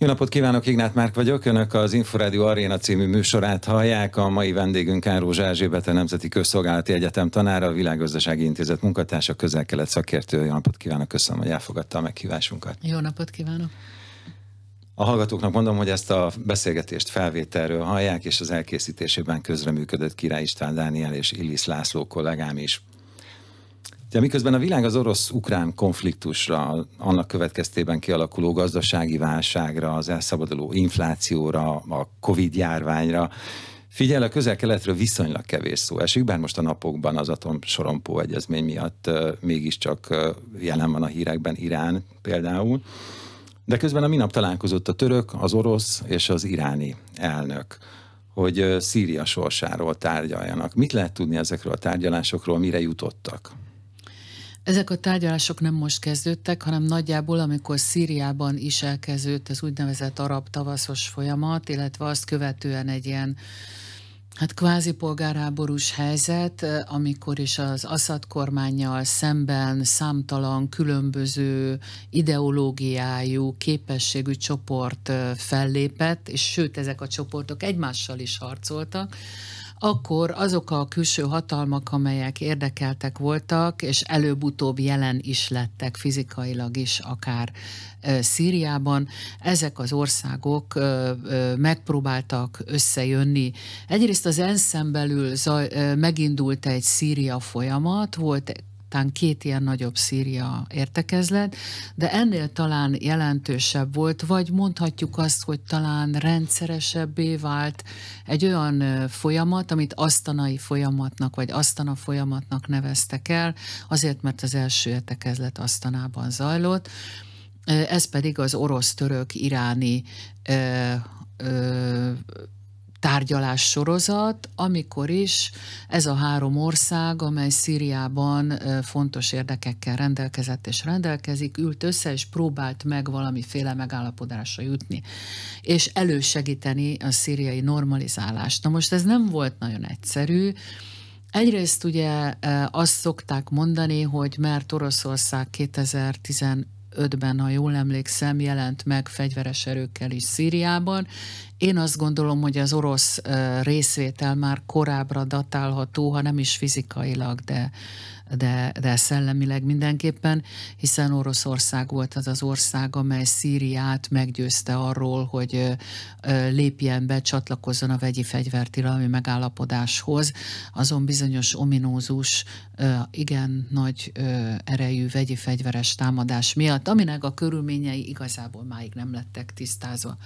Jó napot kívánok, Ignát Márk vagyok. Önök az Inforádió Aréna című műsorát hallják. A mai vendégünk Áró Zsázsébet, a Nemzeti Közszolgálati Egyetem tanára, a Világgazdasági Intézet munkatársa, közel-kelet szakértő. Jó napot kívánok, köszönöm, hogy elfogadta a meghívásunkat. Jó napot kívánok. A hallgatóknak mondom, hogy ezt a beszélgetést felvételről hallják, és az elkészítésében közreműködött Király István Dániel és Illis László kollégám is. De miközben a világ az orosz-ukrán konfliktusra, annak következtében kialakuló gazdasági válságra, az elszabaduló inflációra, a Covid-járványra, Figyel, a közel-keletről viszonylag kevés szó esik, bár most a napokban az atom sorompó egyezmény miatt mégiscsak jelen van a hírekben Irán például. De közben a minap találkozott a török, az orosz és az iráni elnök hogy Szíria sorsáról tárgyaljanak. Mit lehet tudni ezekről a tárgyalásokról, mire jutottak? Ezek a tárgyalások nem most kezdődtek, hanem nagyjából, amikor Szíriában is elkezdődött az úgynevezett arab tavaszos folyamat, illetve azt követően egy ilyen Hát kvázi polgárháborús helyzet, amikor is az Assad kormányjal szemben számtalan különböző ideológiájú, képességű csoport fellépett, és sőt, ezek a csoportok egymással is harcoltak akkor azok a külső hatalmak, amelyek érdekeltek voltak, és előbb-utóbb jelen is lettek fizikailag is, akár Szíriában, ezek az országok megpróbáltak összejönni. Egyrészt az ensz belül megindult egy Szíria folyamat, volt Egyáltalán két ilyen nagyobb Szíria értekezlet, de ennél talán jelentősebb volt, vagy mondhatjuk azt, hogy talán rendszeresebbé vált egy olyan folyamat, amit asztanai folyamatnak, vagy asztana folyamatnak neveztek el, azért, mert az első értekezlet asztanában zajlott, ez pedig az orosz-török-iráni ö, ö, tárgyalás sorozat, amikor is ez a három ország, amely Szíriában fontos érdekekkel rendelkezett és rendelkezik, ült össze és próbált meg valamiféle megállapodásra jutni, és elősegíteni a szíriai normalizálást. Na most ez nem volt nagyon egyszerű, Egyrészt ugye azt szokták mondani, hogy mert Oroszország 2015 2005-ben, ha jól emlékszem, jelent meg fegyveres erőkkel is Szíriában. Én azt gondolom, hogy az orosz részvétel már korábbra datálható, ha nem is fizikailag, de, de, de szellemileg mindenképpen, hiszen Oroszország volt az az ország, amely Szíriát meggyőzte arról, hogy lépjen be, csatlakozzon a vegyi fegyvertilalmi megállapodáshoz. Azon bizonyos ominózus igen nagy erejű vegyi fegyveres támadás miatt, aminek a körülményei igazából máig nem lettek tisztázva.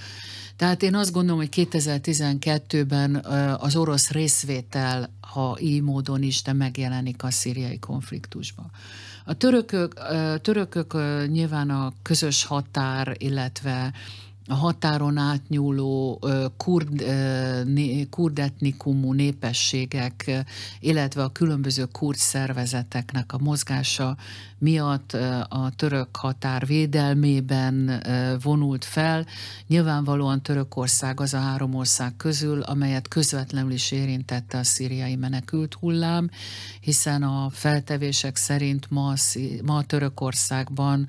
Tehát én azt gondolom, hogy 2012-ben az orosz részvétel, ha így módon is, de megjelenik a szíriai konfliktusban. A törökök, törökök nyilván a közös határ, illetve a határon átnyúló kurd, kurdetnikumú népességek, illetve a különböző kurd szervezeteknek a mozgása miatt a török határ védelmében vonult fel. Nyilvánvalóan Törökország az a három ország közül, amelyet közvetlenül is érintette a szíriai menekült hullám, hiszen a feltevések szerint ma, ma Törökországban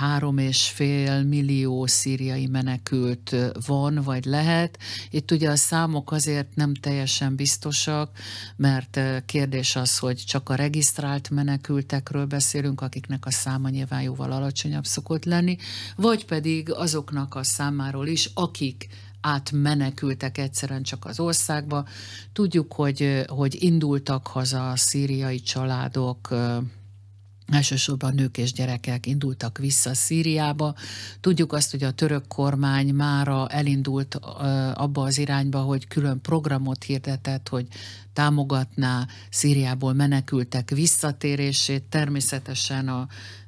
három és fél millió szíriai menekült van, vagy lehet. Itt ugye a számok azért nem teljesen biztosak, mert kérdés az, hogy csak a regisztrált menekültekről beszélünk, akiknek a száma nyilván jóval alacsonyabb szokott lenni, vagy pedig azoknak a számáról is, akik átmenekültek egyszerűen csak az országba. Tudjuk, hogy, hogy indultak haza a szíriai családok elsősorban nők és gyerekek indultak vissza Szíriába. Tudjuk azt, hogy a török kormány mára elindult abba az irányba, hogy külön programot hirdetett, hogy támogatná Szíriából menekültek visszatérését. Természetesen a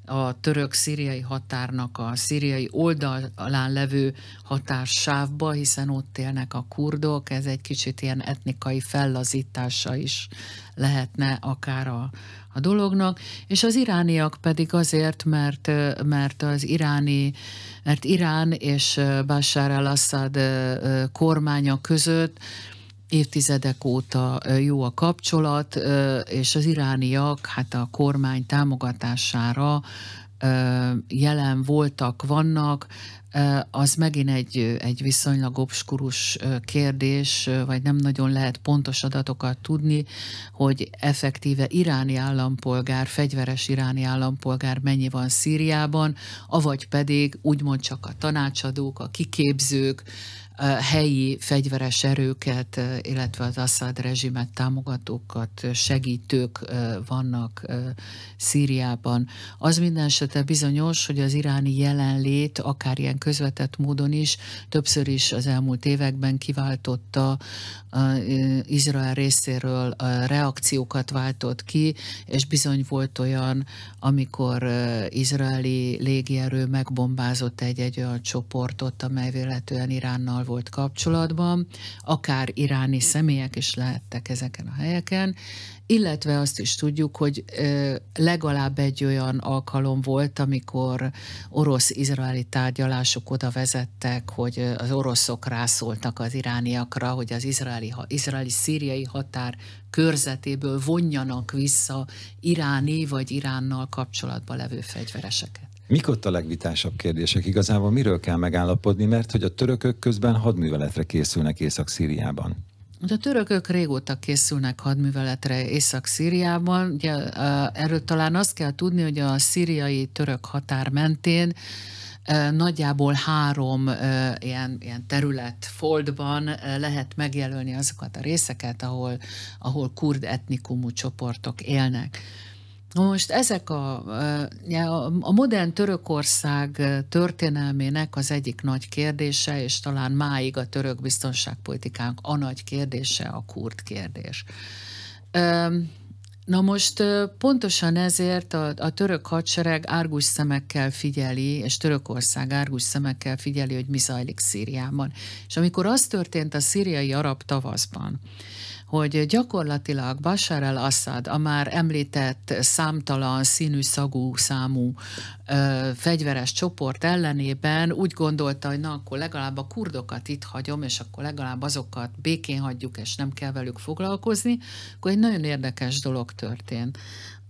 a török-szíriai határnak a szíriai oldalán levő határsávba, hiszen ott élnek a kurdok, ez egy kicsit ilyen etnikai fellazítása is lehetne akár a, a dolognak, és az irániak pedig azért, mert, mert az iráni, mert Irán és Bashar al-Assad kormánya között évtizedek óta jó a kapcsolat, és az irániak hát a kormány támogatására jelen voltak, vannak, az megint egy, egy viszonylag obskurus kérdés, vagy nem nagyon lehet pontos adatokat tudni, hogy effektíve iráni állampolgár, fegyveres iráni állampolgár mennyi van Szíriában, avagy pedig úgymond csak a tanácsadók, a kiképzők, helyi fegyveres erőket, illetve az Assad rezsimet támogatókat, segítők vannak Szíriában. Az minden esetre bizonyos, hogy az iráni jelenlét akár ilyen közvetett módon is, többször is az elmúlt években kiváltotta Izrael részéről reakciókat váltott ki, és bizony volt olyan, amikor izraeli légierő megbombázott egy-egy olyan csoportot, amely véletlenül Iránnal volt kapcsolatban, akár iráni személyek is lehettek ezeken a helyeken, illetve azt is tudjuk, hogy legalább egy olyan alkalom volt, amikor orosz-izraeli tárgyalások oda vezettek, hogy az oroszok rászóltak az irániakra, hogy az izraeli, izraeli-szíriai határ körzetéből vonjanak vissza iráni vagy Iránnal kapcsolatban levő fegyvereseket. Mik ott a legvitásabb kérdések? Igazából miről kell megállapodni, mert hogy a törökök közben hadműveletre készülnek Észak-Szíriában? Hát a törökök régóta készülnek hadműveletre Észak-Szíriában. Ugye, erről talán azt kell tudni, hogy a szíriai török határ mentén nagyjából három ilyen, ilyen terület foldban lehet megjelölni azokat a részeket, ahol, ahol kurd etnikumú csoportok élnek. Most ezek a, a modern Törökország történelmének az egyik nagy kérdése, és talán máig a török biztonságpolitikánk a nagy kérdése, a kurd kérdés. Na most pontosan ezért a, a török hadsereg árgus szemekkel figyeli, és Törökország árgus szemekkel figyeli, hogy mi zajlik Szíriában. És amikor az történt a szíriai arab tavaszban, hogy gyakorlatilag Bashar al-Assad, a már említett számtalan színű, szagú, számú ö, fegyveres csoport ellenében úgy gondolta, hogy na akkor legalább a kurdokat itt hagyom, és akkor legalább azokat békén hagyjuk, és nem kell velük foglalkozni, akkor egy nagyon érdekes dolog történt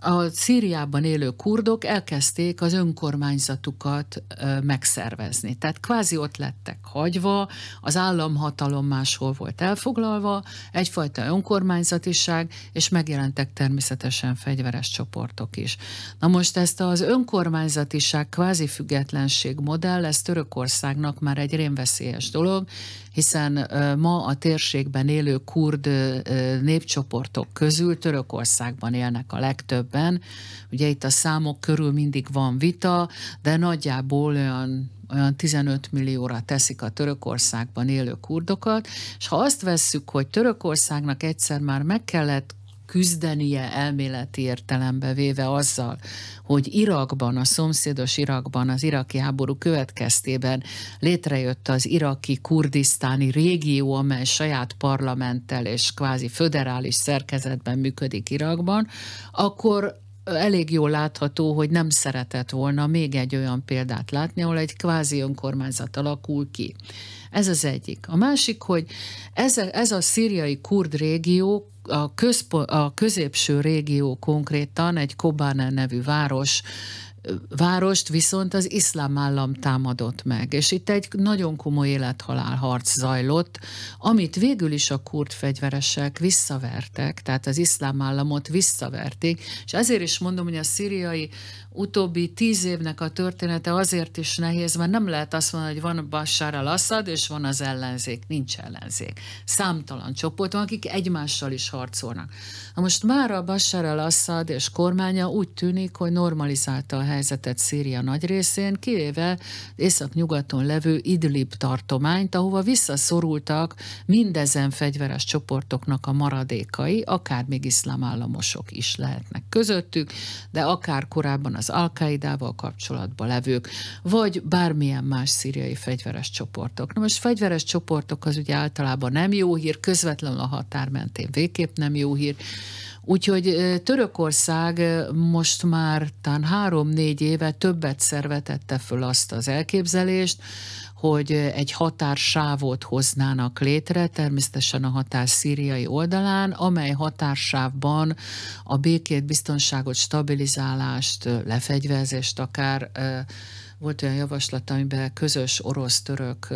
a Szíriában élő kurdok elkezdték az önkormányzatukat ö, megszervezni. Tehát kvázi ott lettek hagyva, az államhatalom máshol volt elfoglalva, egyfajta önkormányzatiság, és megjelentek természetesen fegyveres csoportok is. Na most ezt az önkormányzatiság kvázi függetlenség modell, ez Törökországnak már egy rémveszélyes dolog, hiszen ö, ma a térségben élő kurd ö, népcsoportok közül Törökországban élnek a legtöbb többen. Ugye itt a számok körül mindig van vita, de nagyjából olyan olyan 15 millióra teszik a Törökországban élő kurdokat, és ha azt vesszük, hogy Törökországnak egyszer már meg kellett küzdenie elméleti értelembe véve azzal, hogy Irakban, a szomszédos Irakban, az iraki háború következtében létrejött az iraki kurdisztáni régió, amely saját parlamenttel és kvázi föderális szerkezetben működik Irakban, akkor elég jól látható, hogy nem szeretett volna még egy olyan példát látni, ahol egy kvázi önkormányzat alakul ki. Ez az egyik. A másik, hogy ez a, ez a szíriai kurd régió a, közpo, a középső régió konkrétan egy Kobane nevű város várost viszont az iszlám állam támadott meg, és itt egy nagyon komoly élethalál harc zajlott, amit végül is a kurd fegyveresek visszavertek, tehát az iszlám államot visszaverték, és ezért is mondom, hogy a szíriai utóbbi tíz évnek a története azért is nehéz, mert nem lehet azt mondani, hogy van Bashar al-Assad, és van az ellenzék, nincs ellenzék. Számtalan csoport van, akik egymással is harcolnak. Na most már a Bashar al-Assad és kormánya úgy tűnik, hogy normalizálta a helyet helyzetet Szíria nagy részén, kivéve északnyugaton levő Idlib tartományt, ahova visszaszorultak mindezen fegyveres csoportoknak a maradékai, akár még iszlám is lehetnek közöttük, de akár korábban az al kapcsolatban levők, vagy bármilyen más szíriai fegyveres csoportok. Na most fegyveres csoportok az ugye általában nem jó hír, közvetlenül a határ mentén végképp nem jó hír, Úgyhogy Törökország most már tán három-négy éve többet szervetette föl azt az elképzelést, hogy egy határsávot hoznának létre, természetesen a határ szíriai oldalán, amely határsávban a békét, biztonságot, stabilizálást, lefegyvezést akár volt olyan javaslat, amiben közös orosz-török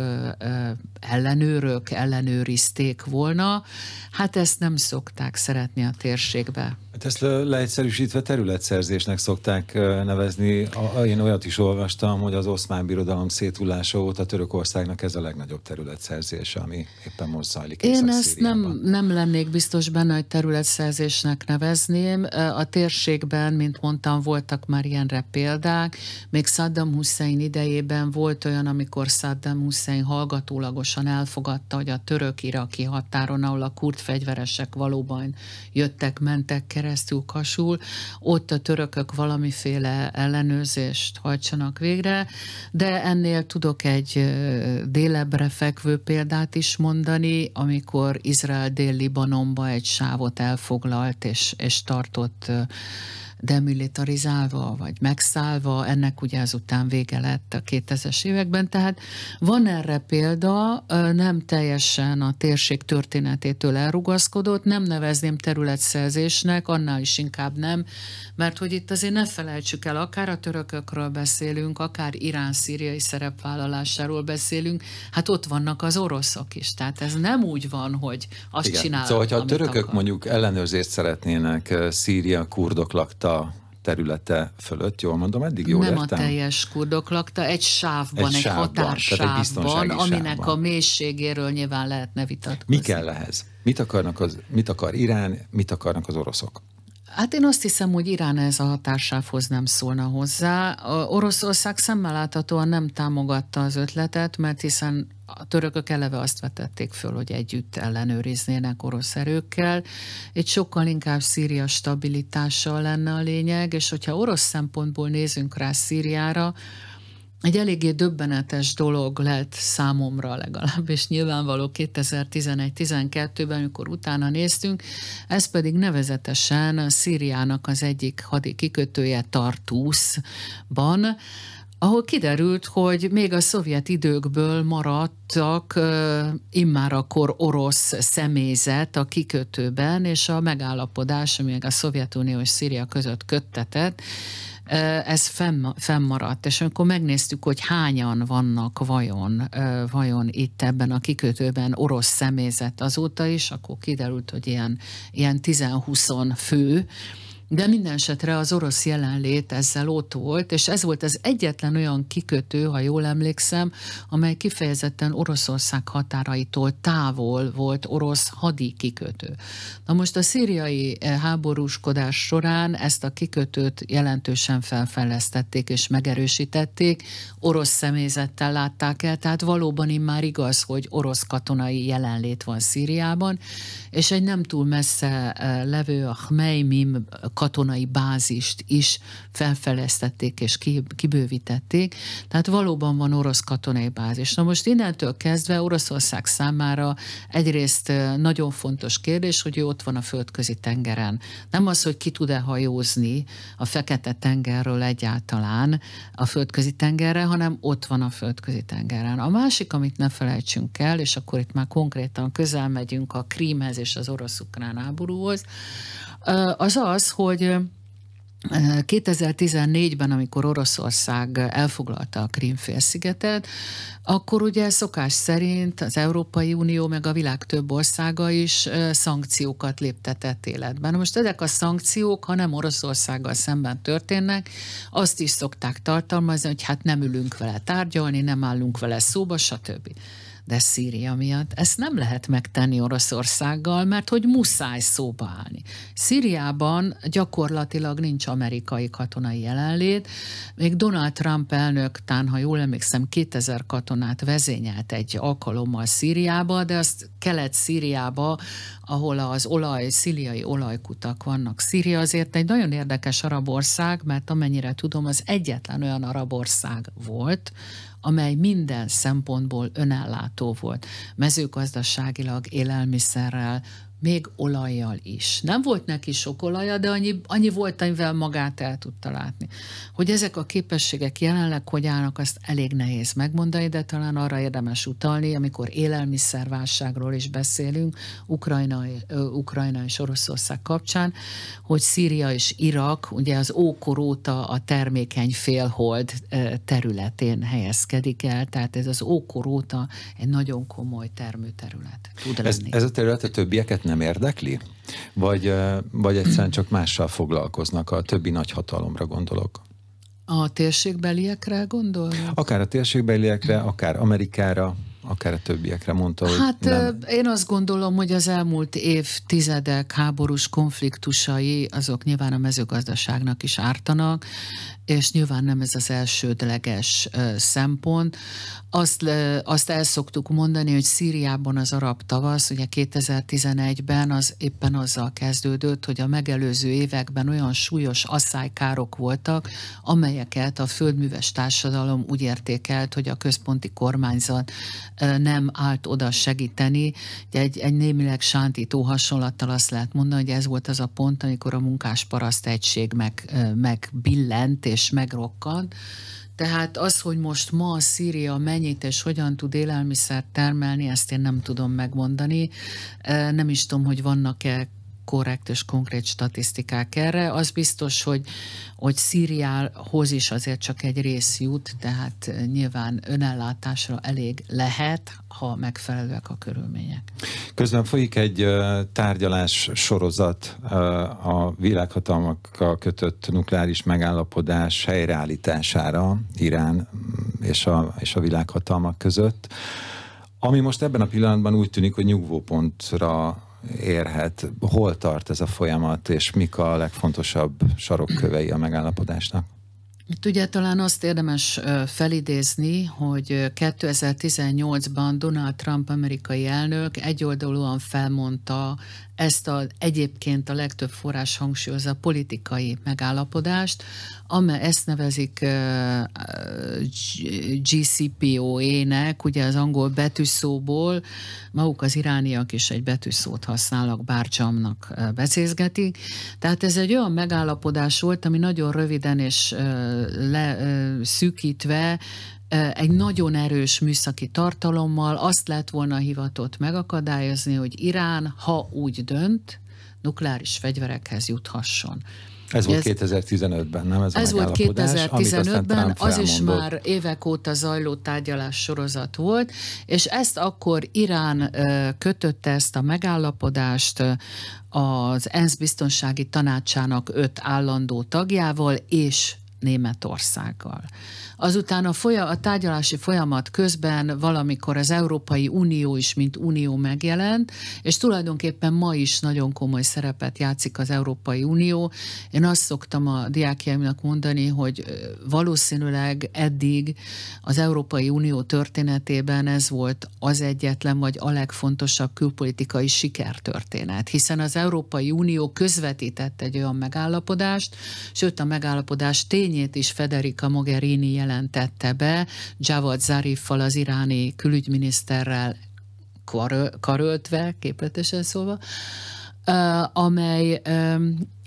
ellenőrök ellenőrizték volna. Hát ezt nem szokták szeretni a térségbe Hát ezt leegyszerűsítve területszerzésnek szokták nevezni. Én olyat is olvastam, hogy az oszmán birodalom szétulása óta Törökországnak ez a legnagyobb területszerzése, ami éppen most zajlik Én ezt nem, nem lennék biztos benne, hogy területszerzésnek nevezném. A térségben, mint mondtam, voltak már ilyenre példák. Még Saddam Hussein idejében volt olyan, amikor Saddam Hussein hallgatólagosan elfogadta, hogy a török-iraki határon, ahol a kurd fegyveresek valóban jöttek, mentek keresztül kasul, ott a törökök valamiféle ellenőrzést hajtsanak végre, de ennél tudok egy délebre fekvő példát is mondani, amikor Izrael dél-Libanonba egy sávot elfoglalt és, és tartott demilitarizálva, vagy megszállva, ennek ugye azután vége lett a 2000-es években, tehát van erre példa, nem teljesen a térség történetétől elrugaszkodott, nem nevezném területszerzésnek, annál is inkább nem, mert hogy itt azért ne felejtsük el, akár a törökökről beszélünk, akár Irán-szíriai szerepvállalásáról beszélünk, hát ott vannak az oroszok is, tehát ez nem úgy van, hogy azt Igen. csinálnak, Szóval, hogyha a törökök akar. mondjuk ellenőrzést szeretnének Szíria kurdok lakta lakta területe fölött, jól mondom, eddig jól Nem értem? a teljes kurdok lakta, egy sávban, egy, egy sávban, határsávban, egy aminek sávban. a mélységéről nyilván lehetne vitatkozni. Mi kell ehhez? Mit, akarnak az, mit akar Irán, mit akarnak az oroszok? Hát én azt hiszem, hogy Irán ez a határsávhoz nem szólna hozzá. A Oroszország szemmel láthatóan nem támogatta az ötletet, mert hiszen a törökök eleve azt vetették föl, hogy együtt ellenőriznének orosz erőkkel. Egy sokkal inkább Szíria stabilitása lenne a lényeg, és hogyha orosz szempontból nézünk rá Szíriára, egy eléggé döbbenetes dolog lett számomra legalábbis nyilvánvaló 2011-12-ben, amikor utána néztünk, ez pedig nevezetesen Szíriának az egyik hadi kikötője Tartuszban, ahol kiderült, hogy még a szovjet időkből maradtak uh, immár akkor orosz személyzet a kikötőben, és a megállapodás, ami a Szovjetunió és Szíria között köttetett, ez fenn, fennmaradt, és amikor megnéztük, hogy hányan vannak vajon, vajon itt ebben a kikötőben orosz személyzet azóta is, akkor kiderült, hogy ilyen, ilyen 10-20 fő, de minden esetre az orosz jelenlét ezzel ott volt, és ez volt az egyetlen olyan kikötő, ha jól emlékszem, amely kifejezetten Oroszország határaitól távol volt orosz hadi kikötő. Na most a szíriai eh, háborúskodás során ezt a kikötőt jelentősen felfejlesztették és megerősítették, orosz személyzettel látták el, tehát valóban immár igaz, hogy orosz katonai jelenlét van Szíriában, és egy nem túl messze eh, levő a Hmeimim katonai bázist is felfeleztették és kibővítették. Tehát valóban van orosz katonai bázis. Na most innentől kezdve Oroszország számára egyrészt nagyon fontos kérdés, hogy ott van a földközi tengeren. Nem az, hogy ki tud-e hajózni a Fekete-tengerről egyáltalán a földközi tengerre, hanem ott van a földközi tengeren. A másik, amit ne felejtsünk el, és akkor itt már konkrétan közel megyünk a Krímhez és az orosz-ukrán háborúhoz, az az, hogy 2014-ben, amikor Oroszország elfoglalta a Krímfélszigetet, akkor ugye szokás szerint az Európai Unió meg a világ több országa is szankciókat léptetett életben. Most ezek a szankciók, ha nem Oroszországgal szemben történnek, azt is szokták tartalmazni, hogy hát nem ülünk vele tárgyalni, nem állunk vele szóba, stb de Szíria miatt. Ezt nem lehet megtenni Oroszországgal, mert hogy muszáj szóba állni. Szíriában gyakorlatilag nincs amerikai katonai jelenlét. Még Donald Trump elnök, tán, ha jól emlékszem, 2000 katonát vezényelt egy alkalommal Szíriába, de azt kelet-Szíriába, ahol az olaj, szíriai olajkutak vannak. Szíria azért egy nagyon érdekes arab ország, mert amennyire tudom, az egyetlen olyan arab ország volt, amely minden szempontból önállátó volt. Mezőgazdaságilag, élelmiszerrel, még olajjal is. Nem volt neki sok olaja, de annyi, annyi volt, amivel magát el tudta látni. Hogy ezek a képességek jelenleg hogy állnak, azt elég nehéz megmondani, de talán arra érdemes utalni, amikor élelmiszerválságról is beszélünk, Ukrajna, Ukrajna és Oroszország kapcsán, hogy Szíria és Irak, ugye az ókor óta a termékeny félhold területén helyezkedik el, tehát ez az ókor óta egy nagyon komoly termőterület tud lenni. Ez, ez a terület a többieket nem nem érdekli? Vagy, vagy egyszerűen csak mással foglalkoznak, a többi hatalomra gondolok? A térségbeliekre gondol? Akár a térségbeliekre, akár Amerikára, akár a többiekre mondta, hogy Hát nem. én azt gondolom, hogy az elmúlt évtizedek háborús konfliktusai, azok nyilván a mezőgazdaságnak is ártanak, és nyilván nem ez az elsődleges szempont. Azt, azt el szoktuk mondani, hogy Szíriában az arab tavasz, ugye 2011-ben az éppen azzal kezdődött, hogy a megelőző években olyan súlyos asszálykárok voltak, amelyeket a földműves társadalom úgy értékelt, hogy a központi kormányzat nem állt oda segíteni. Egy, egy némileg sántító hasonlattal azt lehet mondani, hogy ez volt az a pont, amikor a munkáspáraszt egység meg, megbillent, és megrokkan. Tehát az, hogy most ma a Szíria mennyit és hogyan tud élelmiszert termelni, ezt én nem tudom megmondani. Nem is tudom, hogy vannak-e korrekt és konkrét statisztikák erre. Az biztos, hogy, hogy Szíriához is azért csak egy rész jut, tehát nyilván önellátásra elég lehet, ha megfelelőek a körülmények. Közben folyik egy tárgyalás sorozat a világhatalmakkal kötött nukleáris megállapodás helyreállítására Irán mm, és a, és a világhatalmak között. Ami most ebben a pillanatban úgy tűnik, hogy nyugvópontra érhet? Hol tart ez a folyamat, és mik a legfontosabb sarokkövei a megállapodásnak? Itt ugye talán azt érdemes felidézni, hogy 2018-ban Donald Trump amerikai elnök egyoldalúan felmondta ezt a, egyébként a legtöbb forrás hangsúlyozza a politikai megállapodást, amely ezt nevezik uh, GCPOE-nek, ugye az angol betűszóból, maguk az irániak is egy betűszót használnak, bárcsamnak becézgetik. Tehát ez egy olyan megállapodás volt, ami nagyon röviden és uh, leszűkítve uh, szűkítve egy nagyon erős műszaki tartalommal azt lett volna hivatott megakadályozni, hogy Irán, ha úgy dönt, nukleáris fegyverekhez juthasson. Ez volt 2015-ben, nem? Ez, ez volt 2015-ben, az is már évek óta zajló tárgyalás sorozat volt, és ezt akkor Irán kötötte ezt a megállapodást az ENSZ biztonsági tanácsának öt állandó tagjával, és Németországgal. Azután a, folya, a tárgyalási folyamat közben valamikor az Európai Unió is, mint unió megjelent, és tulajdonképpen ma is nagyon komoly szerepet játszik az Európai Unió. Én azt szoktam a diákjaimnak mondani, hogy valószínűleg eddig az Európai Unió történetében ez volt az egyetlen, vagy a legfontosabb külpolitikai sikertörténet, hiszen az Európai Unió közvetített egy olyan megállapodást, sőt a megállapodás tény tényét is Federica Mogherini jelentette be, Javad Zariffal, az iráni külügyminiszterrel karöltve, képletesen szólva, amely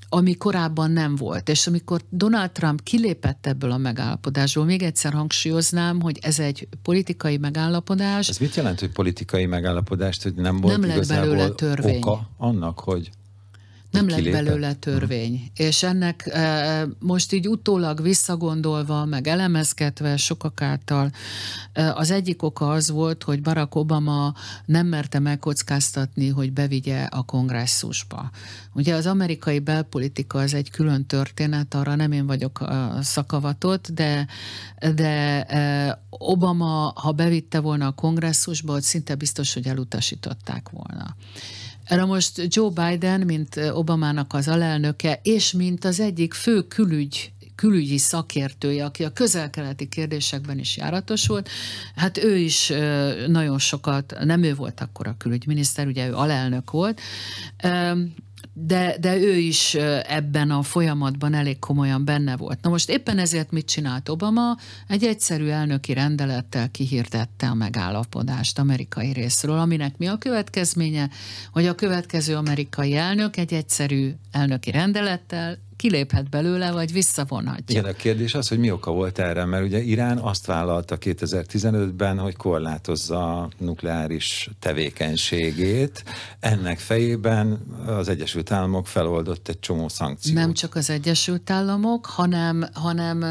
ami korábban nem volt. És amikor Donald Trump kilépett ebből a megállapodásból, még egyszer hangsúlyoznám, hogy ez egy politikai megállapodás. Ez mit jelent, hogy politikai megállapodást, hogy nem volt nem lett igazából belőle törvény. oka annak, hogy... Nem lett belőle törvény. És ennek e, most így utólag visszagondolva, meg elemezkedve sokak által, e, az egyik oka az volt, hogy Barack Obama nem merte megkockáztatni, hogy bevigye a kongresszusba. Ugye az amerikai belpolitika az egy külön történet, arra nem én vagyok a e, szakavatott, de, de e, Obama, ha bevitte volna a kongresszusba, ott szinte biztos, hogy elutasították volna. Erre most Joe Biden, mint Obamának az alelnöke, és mint az egyik fő külügy külügyi szakértője, aki a közelkeleti kérdésekben is járatos volt. Hát ő is nagyon sokat, nem ő volt akkor a külügyminiszter, ugye ő alelnök volt, de, de ő is ebben a folyamatban elég komolyan benne volt. Na most éppen ezért mit csinált Obama? Egy egyszerű elnöki rendelettel kihirdette a megállapodást amerikai részről, aminek mi a következménye? Hogy a következő amerikai elnök egy egyszerű elnöki rendelettel kiléphet belőle, vagy visszavonhatja. Igen, a kérdés az, hogy mi oka volt erre, mert ugye Irán azt vállalta 2015-ben, hogy korlátozza a nukleáris tevékenységét. Ennek fejében az Egyesült Államok feloldott egy csomó szankciót. Nem csak az Egyesült Államok, hanem, hanem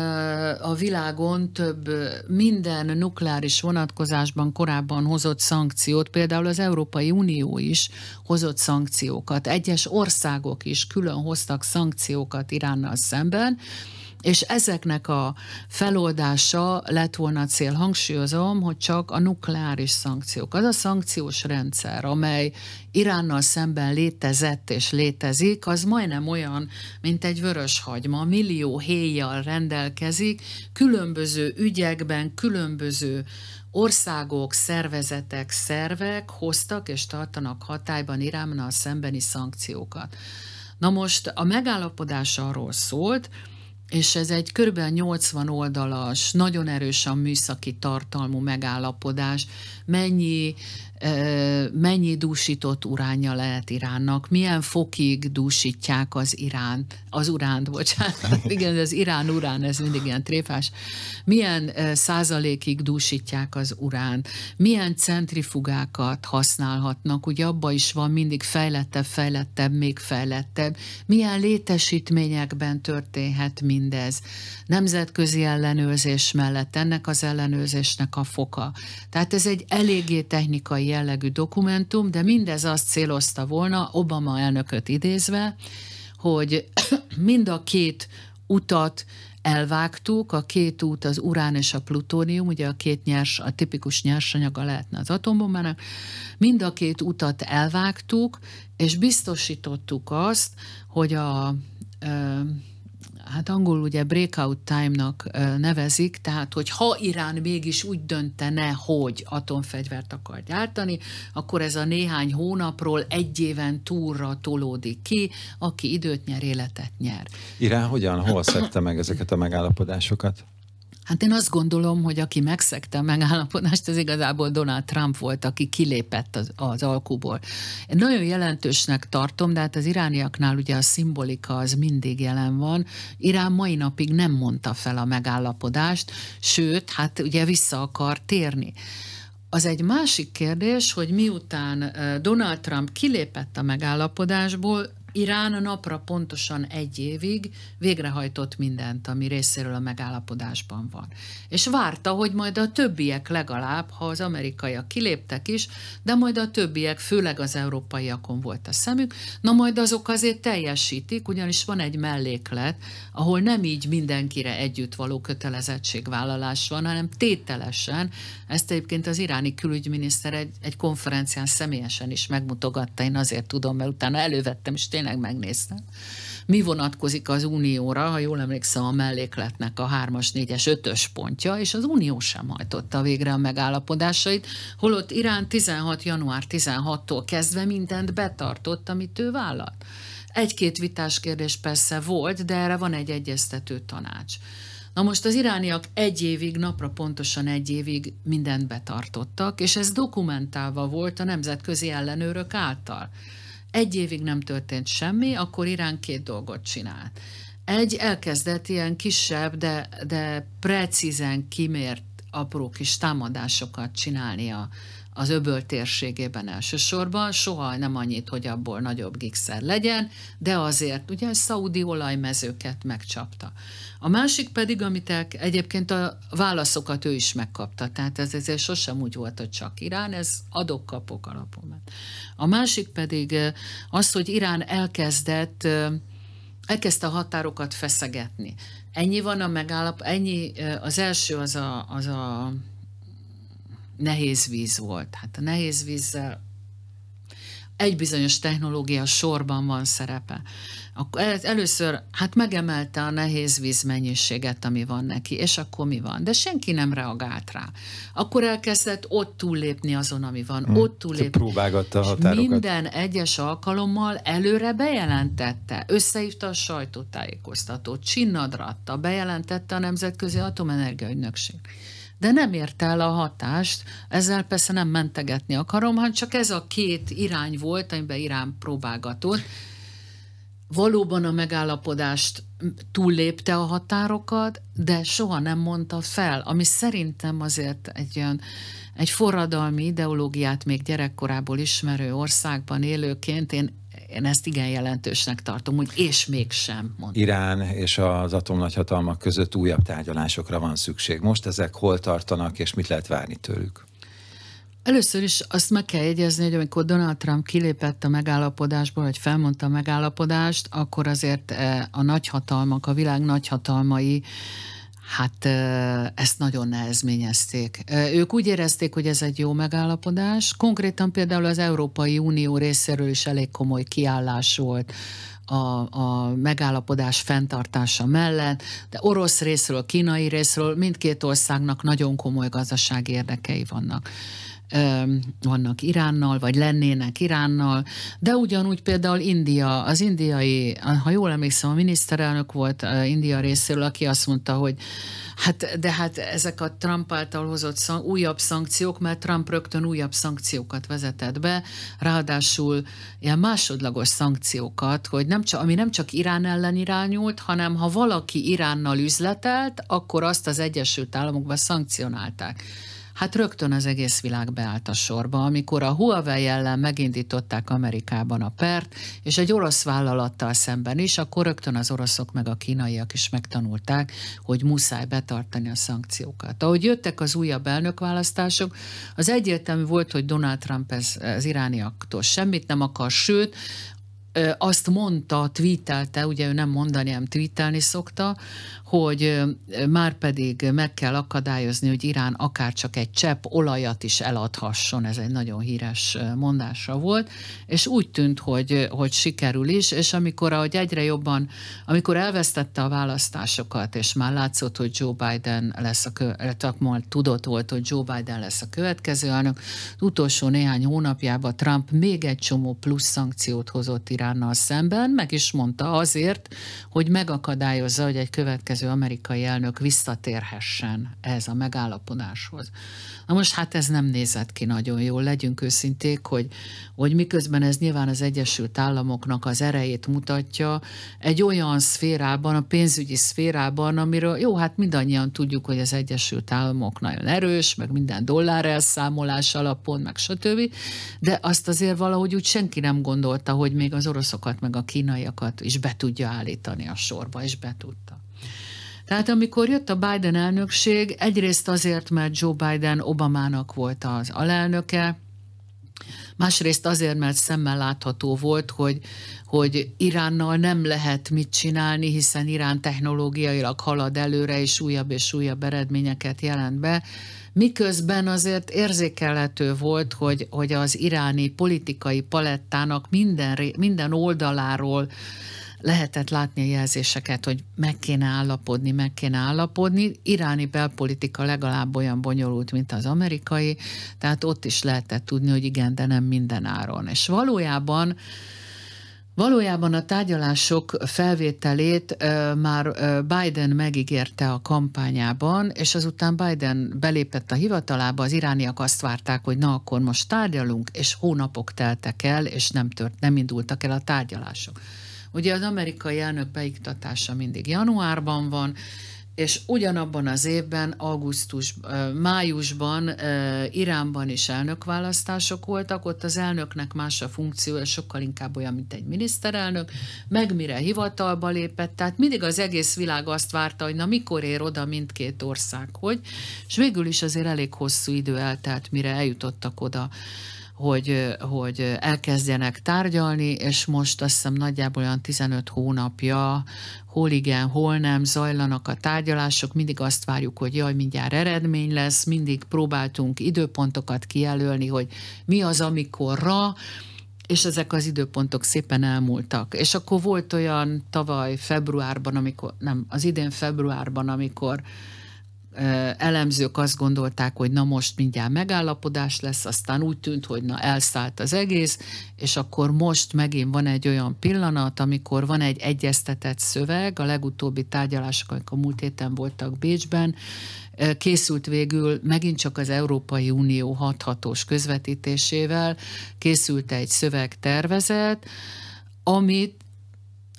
a világon több minden nukleáris vonatkozásban korábban hozott szankciót, például az Európai Unió is hozott szankciókat, egyes országok is külön hoztak szankciókat, szankciókat Iránnal szemben, és ezeknek a feloldása lett volna a cél, hangsúlyozom, hogy csak a nukleáris szankciók. Az a szankciós rendszer, amely Iránnal szemben létezett és létezik, az majdnem olyan, mint egy vörös hagyma, millió héjjal rendelkezik, különböző ügyekben, különböző országok, szervezetek, szervek hoztak és tartanak hatályban Iránnal szembeni szankciókat. Na most a megállapodás arról szólt, és ez egy kb. 80 oldalas, nagyon erősen műszaki tartalmú megállapodás, mennyi mennyi dúsított uránja lehet Iránnak, milyen fokig dúsítják az Irán, az uránt, bocsánat, igen, az Irán urán, ez mindig ilyen tréfás, milyen százalékig dúsítják az uránt, milyen centrifugákat használhatnak, ugye abban is van mindig fejlettebb, fejlettebb, még fejlettebb, milyen létesítményekben történhet mindez, nemzetközi ellenőrzés mellett ennek az ellenőrzésnek a foka. Tehát ez egy eléggé technikai jellegű dokumentum, de mindez azt célozta volna, Obama elnököt idézve, hogy mind a két utat elvágtuk, a két út az urán és a plutónium, ugye a két nyers, a tipikus nyersanyaga lehetne az atombombának, mind a két utat elvágtuk, és biztosítottuk azt, hogy a hát angol ugye breakout time-nak nevezik, tehát hogy ha Irán mégis úgy döntene, hogy atomfegyvert akar gyártani, akkor ez a néhány hónapról egy éven túlra tolódik ki, aki időt nyer, életet nyer. Irán hogyan, hol szedte meg ezeket a megállapodásokat? Hát én azt gondolom, hogy aki megszegte a megállapodást, az igazából Donald Trump volt, aki kilépett az, az alkuból. Én nagyon jelentősnek tartom, de hát az irániaknál ugye a szimbolika az mindig jelen van. Irán mai napig nem mondta fel a megállapodást, sőt, hát ugye vissza akar térni. Az egy másik kérdés, hogy miután eh, Donald Trump kilépett a megállapodásból, Irán a napra pontosan egy évig végrehajtott mindent, ami részéről a megállapodásban van. És várta, hogy majd a többiek legalább, ha az amerikaiak kiléptek is, de majd a többiek, főleg az európaiakon volt a szemük, na majd azok azért teljesítik, ugyanis van egy melléklet, ahol nem így mindenkire együtt való kötelezettségvállalás van, hanem tételesen, ezt egyébként az iráni külügyminiszter egy, egy konferencián személyesen is megmutogatta, én azért tudom, mert utána elővettem, és tényleg tényleg megnéztem. Mi vonatkozik az unióra, ha jól emlékszem, a mellékletnek a 3-as, 4-es, 5-ös pontja, és az unió sem hajtotta végre a megállapodásait, holott Irán 16. január 16-tól kezdve mindent betartott, amit ő vállalt. Egy-két vitás kérdés persze volt, de erre van egy egyeztető tanács. Na most az irániak egy évig, napra pontosan egy évig mindent betartottak, és ez dokumentálva volt a nemzetközi ellenőrök által egy évig nem történt semmi, akkor Irán két dolgot csinált. Egy, elkezdett ilyen kisebb, de, de precízen kimért apró kis támadásokat csinálni a az öböl térségében elsősorban, soha nem annyit, hogy abból nagyobb gigszer legyen, de azért ugye a szaudi olajmezőket megcsapta. A másik pedig, amit el, egyébként a válaszokat ő is megkapta, tehát ez ezért sosem úgy volt, hogy csak Irán, ez adok-kapok alapon. A másik pedig az, hogy Irán elkezdett elkezdte a határokat feszegetni. Ennyi van a megállap, ennyi, az első az a, az a nehéz víz volt. Hát a nehéz vízzel egy bizonyos technológia sorban van szerepe. Akkor először hát megemelte a nehéz víz mennyiséget, ami van neki, és akkor mi van? De senki nem reagált rá. Akkor elkezdett ott túllépni azon, ami van, hmm. ott túllépni. Próbálgatta a határokat. Minden egyes alkalommal előre bejelentette, összehívta a sajtótájékoztatót, csinnadratta, bejelentette a Nemzetközi Atomenergia Ügynökség de nem ért el a hatást, ezzel persze nem mentegetni akarom, hanem csak ez a két irány volt, amiben Irán próbálgatott. Valóban a megállapodást túllépte a határokat, de soha nem mondta fel, ami szerintem azért egy olyan egy forradalmi ideológiát még gyerekkorából ismerő országban élőként én én ezt igen jelentősnek tartom, hogy és mégsem mondom. Irán és az atomnagyhatalmak között újabb tárgyalásokra van szükség. Most ezek hol tartanak, és mit lehet várni tőlük? Először is azt meg kell jegyezni, hogy amikor Donald Trump kilépett a megállapodásból, vagy felmondta a megállapodást, akkor azért eh, a nagyhatalmak, a világ nagyhatalmai Hát ezt nagyon nehezményezték. Ők úgy érezték, hogy ez egy jó megállapodás. Konkrétan például az Európai Unió részéről is elég komoly kiállás volt a, a megállapodás fenntartása mellett, de orosz részről, kínai részről mindkét országnak nagyon komoly gazdasági érdekei vannak vannak Iránnal, vagy lennének Iránnal, de ugyanúgy például India, az indiai, ha jól emlékszem, a miniszterelnök volt India részéről, aki azt mondta, hogy hát, de hát ezek a Trump által hozott szank, újabb szankciók, mert Trump rögtön újabb szankciókat vezetett be, ráadásul ilyen másodlagos szankciókat, hogy nem csak, ami nem csak Irán ellen irányult, hanem ha valaki Iránnal üzletelt, akkor azt az Egyesült Államokban szankcionálták hát rögtön az egész világ beállt a sorba, amikor a Huawei ellen megindították Amerikában a pert, és egy orosz vállalattal szemben is, akkor rögtön az oroszok meg a kínaiak is megtanulták, hogy muszáj betartani a szankciókat. Ahogy jöttek az újabb elnökválasztások, az egyértelmű volt, hogy Donald Trump ez, az irániaktól semmit nem akar, sőt, azt mondta, tweetelte, ugye ő nem mondani, hanem tweetelni szokta, hogy már pedig meg kell akadályozni, hogy Irán akár csak egy csepp olajat is eladhasson. Ez egy nagyon híres mondása volt, és úgy tűnt, hogy, hogy sikerül is, és amikor ahogy egyre jobban, amikor elvesztette a választásokat, és már látszott, hogy Joe Biden lesz a következő, eh, tudott volt, hogy Joe Biden lesz a következő elnök, utolsó néhány hónapjában Trump még egy csomó plusz szankciót hozott Irán Iránnal szemben, meg is mondta azért, hogy megakadályozza, hogy egy következő amerikai elnök visszatérhessen ez a megállapodáshoz. Na most hát ez nem nézett ki nagyon jól, legyünk őszinték, hogy, hogy miközben ez nyilván az Egyesült Államoknak az erejét mutatja, egy olyan szférában, a pénzügyi szférában, amiről jó, hát mindannyian tudjuk, hogy az Egyesült Államok nagyon erős, meg minden dollár elszámolás alapon, meg stb. De azt azért valahogy úgy senki nem gondolta, hogy még az oroszokat, meg a kínaiakat is be tudja állítani a sorba, és be tudta. Tehát amikor jött a Biden elnökség, egyrészt azért, mert Joe Biden Obamának volt az alelnöke, Másrészt azért, mert szemmel látható volt, hogy, hogy Iránnal nem lehet mit csinálni, hiszen Irán technológiailag halad előre, és újabb és újabb eredményeket jelent be, miközben azért érzékelhető volt, hogy, hogy az iráni politikai palettának minden, minden oldaláról lehetett látni a jelzéseket, hogy meg kéne állapodni, meg kéne állapodni. Iráni belpolitika legalább olyan bonyolult, mint az amerikai, tehát ott is lehetett tudni, hogy igen, de nem minden áron. És valójában Valójában a tárgyalások felvételét már Biden megígérte a kampányában, és azután Biden belépett a hivatalába, az irániak azt várták, hogy na akkor most tárgyalunk, és hónapok teltek el, és nem tört, nem indultak el a tárgyalások. Ugye az amerikai elnök beiktatása mindig januárban van, és ugyanabban az évben, augusztus, májusban Iránban is elnökválasztások voltak, ott az elnöknek más a funkciója, sokkal inkább olyan, mint egy miniszterelnök, meg mire hivatalba lépett, tehát mindig az egész világ azt várta, hogy na mikor ér oda mindkét ország, hogy, és végül is azért elég hosszú idő eltelt, mire eljutottak oda hogy, hogy elkezdjenek tárgyalni, és most azt hiszem nagyjából olyan 15 hónapja, hol igen, hol nem zajlanak a tárgyalások, mindig azt várjuk, hogy jaj, mindjárt eredmény lesz, mindig próbáltunk időpontokat kijelölni, hogy mi az, amikorra, és ezek az időpontok szépen elmúltak. És akkor volt olyan tavaly februárban, amikor, nem, az idén februárban, amikor elemzők azt gondolták, hogy na most mindjárt megállapodás lesz, aztán úgy tűnt, hogy na elszállt az egész, és akkor most megint van egy olyan pillanat, amikor van egy egyeztetett szöveg, a legutóbbi tárgyalások, amik a múlt héten voltak Bécsben, készült végül megint csak az Európai Unió hathatós közvetítésével, készült egy szövegtervezet, amit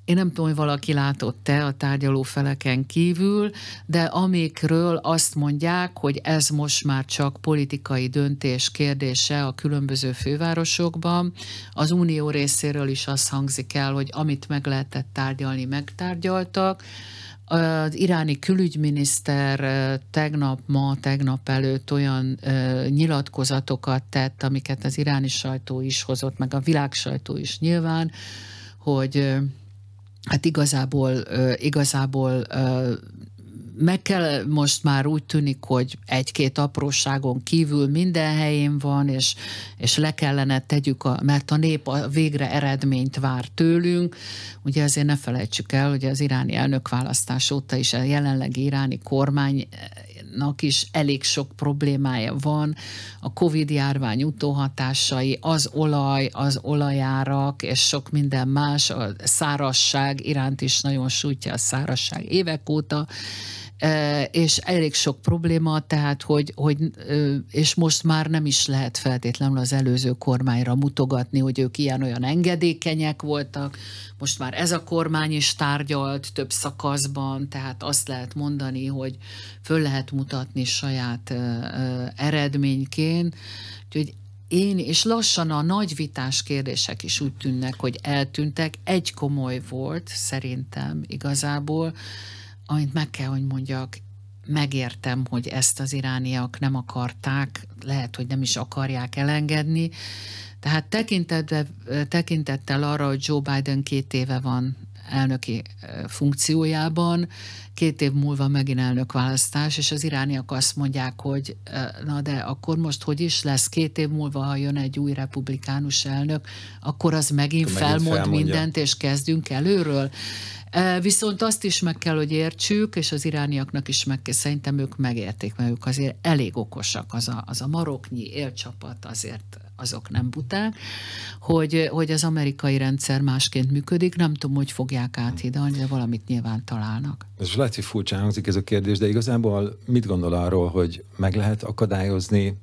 én nem tudom, hogy valaki látott-e a tárgyaló feleken kívül, de amikről azt mondják, hogy ez most már csak politikai döntés kérdése a különböző fővárosokban, az unió részéről is azt hangzik el, hogy amit meg lehetett tárgyalni, megtárgyaltak, az iráni külügyminiszter tegnap, ma, tegnap előtt olyan nyilatkozatokat tett, amiket az iráni sajtó is hozott, meg a világ sajtó is nyilván, hogy hát igazából, igazából meg kell most már úgy tűnik, hogy egy-két apróságon kívül minden helyén van, és, és le kellene tegyük, a, mert a nép a végre eredményt vár tőlünk. Ugye azért ne felejtsük el, hogy az iráni elnökválasztás óta is a jelenlegi iráni kormány nak is elég sok problémája van. A COVID-járvány utóhatásai, az olaj, az olajárak, és sok minden más, a szárasság iránt is nagyon sújtja a szárasság évek óta, és elég sok probléma, tehát hogy, hogy és most már nem is lehet feltétlenül az előző kormányra mutogatni, hogy ők ilyen-olyan engedékenyek voltak, most már ez a kormány is tárgyalt több szakaszban, tehát azt lehet mondani, hogy föl lehet mutatni saját eredményként, úgyhogy én, és lassan a nagy vitás kérdések is úgy tűnnek, hogy eltűntek. Egy komoly volt, szerintem igazából, amit meg kell, hogy mondjak, megértem, hogy ezt az irániak nem akarták, lehet, hogy nem is akarják elengedni. Tehát tekintettel arra, hogy Joe Biden két éve van elnöki funkciójában, két év múlva megint elnökválasztás, és az irániak azt mondják, hogy na de akkor most hogy is lesz két év múlva, ha jön egy új republikánus elnök, akkor az megint, akkor felmond megint felmond mindent, és kezdünk előről. Viszont azt is meg kell, hogy értsük, és az irániaknak is meg kell, szerintem ők megérték, mert ők azért elég okosak, az a, az a maroknyi élcsapat azért azok nem buták, hogy, hogy az amerikai rendszer másként működik, nem tudom, hogy fogják áthidalni, de valamit nyilván találnak. És lehet, hogy furcsa hangzik ez a kérdés, de igazából mit gondol arról, hogy meg lehet akadályozni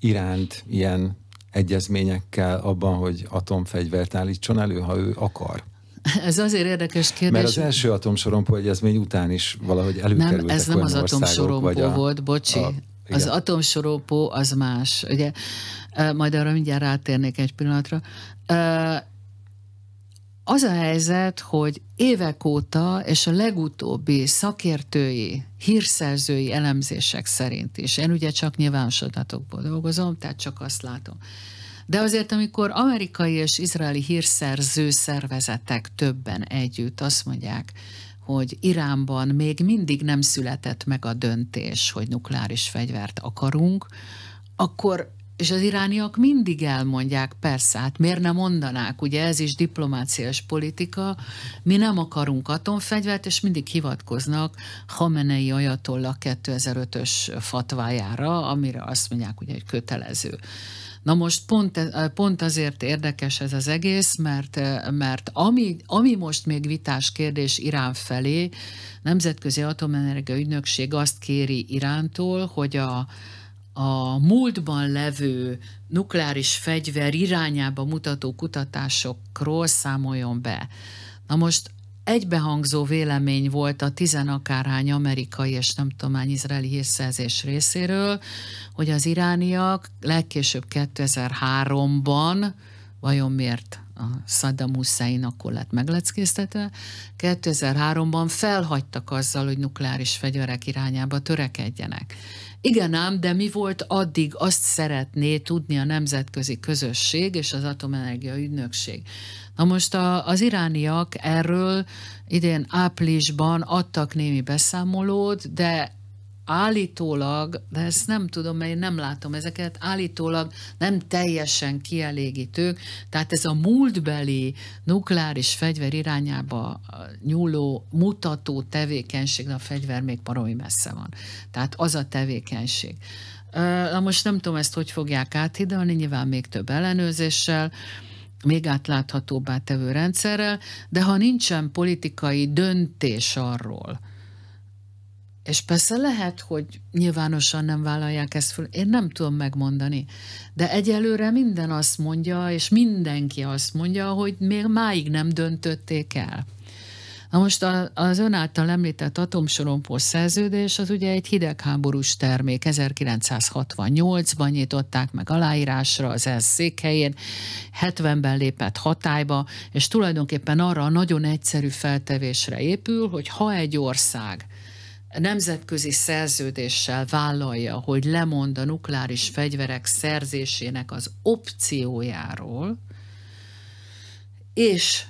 Iránt ilyen egyezményekkel abban, hogy atomfegyvert állítson elő, ha ő akar? Ez azért érdekes kérdés. Mert az első atomsorompó egyezmény után is valahogy előkerültek Nem, ez nem az atomsorompó a, volt, bocsi. A, Az atomsorompó az más. Ugye, majd arra mindjárt rátérnék egy pillanatra. Az a helyzet, hogy évek óta, és a legutóbbi szakértői, hírszerzői elemzések szerint is, én ugye csak nyilvánosodatokból dolgozom, tehát csak azt látom, de azért, amikor amerikai és izraeli hírszerző szervezetek többen együtt azt mondják, hogy Iránban még mindig nem született meg a döntés, hogy nukleáris fegyvert akarunk, akkor és az irániak mindig elmondják, persze, hát miért nem mondanák, ugye ez is diplomáciás politika, mi nem akarunk atomfegyvert, és mindig hivatkoznak Hamenei Ajatolla 2005-ös fatvájára, amire azt mondják, ugye, hogy kötelező Na most pont, e, e, pont azért érdekes ez az egész, mert, e, mert ami, ami most még vitás kérdés Irán felé, Nemzetközi Atomenergia Ügynökség azt kéri Irántól, hogy a, a múltban levő nukleáris fegyver irányába mutató kutatásokról számoljon be. Na most egybehangzó vélemény volt a tizenakárhány amerikai és nem tudom hány izraeli hírszerzés részéről, hogy az irániak legkésőbb 2003-ban vajon miért a Saddam Hussein akkor lett megleckéztetve. 2003-ban felhagytak azzal, hogy nukleáris fegyverek irányába törekedjenek. Igen ám, de mi volt addig, azt szeretné tudni a nemzetközi közösség és az atomenergia ügynökség. Na most a, az irániak erről idén áprilisban adtak némi beszámolót, de állítólag, de ezt nem tudom, mert én nem látom ezeket, állítólag nem teljesen kielégítők, tehát ez a múltbeli nukleáris fegyver irányába uh, nyúló mutató tevékenység, de a fegyver még paromi messze van. Tehát az a tevékenység. Uh, na most nem tudom ezt, hogy fogják áthidalni, nyilván még több ellenőrzéssel, még átláthatóbbá tevő rendszerrel, de ha nincsen politikai döntés arról, és persze lehet, hogy nyilvánosan nem vállalják ezt föl, én nem tudom megmondani. De egyelőre minden azt mondja, és mindenki azt mondja, hogy még máig nem döntötték el. Na most az ön által említett atomsorompó szerződés az ugye egy hidegháborús termék. 1968-ban nyitották meg aláírásra az ENSZ székhelyén, 70-ben lépett hatályba, és tulajdonképpen arra a nagyon egyszerű feltevésre épül, hogy ha egy ország nemzetközi szerződéssel vállalja, hogy lemond a nukleáris fegyverek szerzésének az opciójáról, és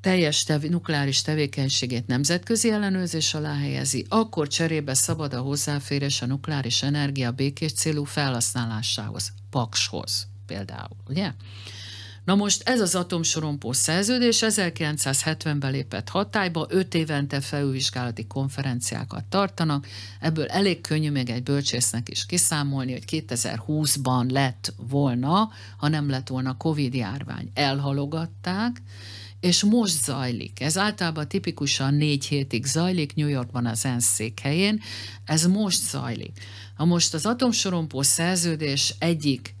teljes tev- nukleáris tevékenységét nemzetközi ellenőrzés alá helyezi, akkor cserébe szabad a hozzáférés a nukleáris energia békés célú felhasználásához, pakshoz például, ugye? Na most ez az atomsorompó szerződés 1970-ben lépett hatályba, 5 évente felülvizsgálati konferenciákat tartanak, ebből elég könnyű még egy bölcsésznek is kiszámolni, hogy 2020-ban lett volna, ha nem lett volna Covid-járvány. Elhalogatták, és most zajlik. Ez általában tipikusan négy hétig zajlik, New Yorkban az ENSZ székhelyén, ez most zajlik. Ha most az atomsorompó szerződés egyik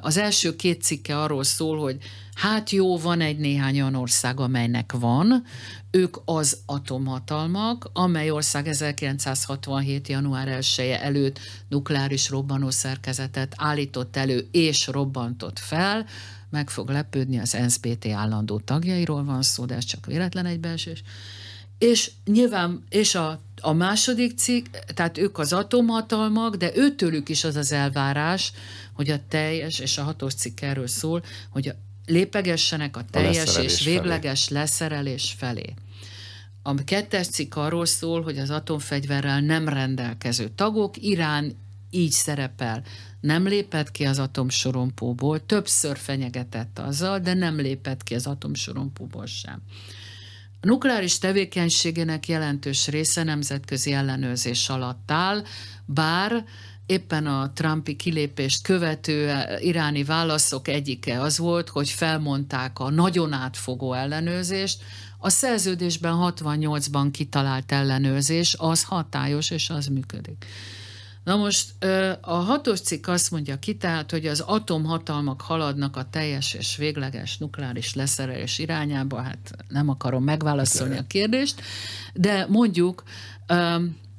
az első két cikke arról szól, hogy hát jó, van egy néhány olyan ország, amelynek van, ők az atomhatalmak, amely ország 1967. január 1 -e előtt nukleáris robbanószerkezetet állított elő és robbantott fel, meg fog lepődni, az NSZPT állandó tagjairól van szó, de ez csak véletlen egybeesés. És nyilván, és a a második cikk, tehát ők az atomhatalmak, de őtőlük is az az elvárás, hogy a teljes, és a hatos cikk erről szól, hogy a, lépegessenek a teljes a és végleges felé. leszerelés felé. A kettes cikk arról szól, hogy az atomfegyverrel nem rendelkező tagok, Irán így szerepel. Nem lépett ki az atomsorompóból, többször fenyegetett azzal, de nem lépett ki az atomsorompóból sem. A nukleáris tevékenységének jelentős része nemzetközi ellenőrzés alatt áll, bár éppen a Trumpi kilépést követő eh, iráni válaszok egyike az volt, hogy felmondták a nagyon átfogó ellenőrzést, a szerződésben 68-ban kitalált ellenőrzés az hatályos és az működik. Na most a hatos cikk azt mondja ki, tehát, hogy az atomhatalmak haladnak a teljes és végleges nukleáris leszerelés irányába, hát nem akarom megválaszolni a kérdést, de mondjuk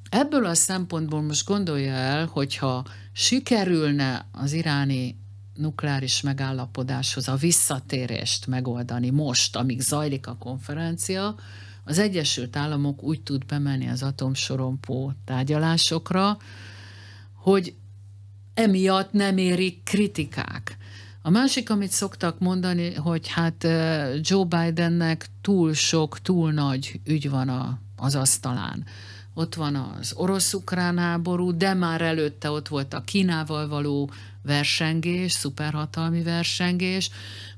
ebből a szempontból most gondolja el, hogyha sikerülne az iráni nukleáris megállapodáshoz a visszatérést megoldani most, amíg zajlik a konferencia, az Egyesült Államok úgy tud bemenni az atomsorompó tárgyalásokra, hogy emiatt nem érik kritikák. A másik, amit szoktak mondani, hogy hát Joe Bidennek túl sok, túl nagy ügy van a, az asztalán. Ott van az orosz-ukrán háború, de már előtte ott volt a Kínával való versengés, szuperhatalmi versengés.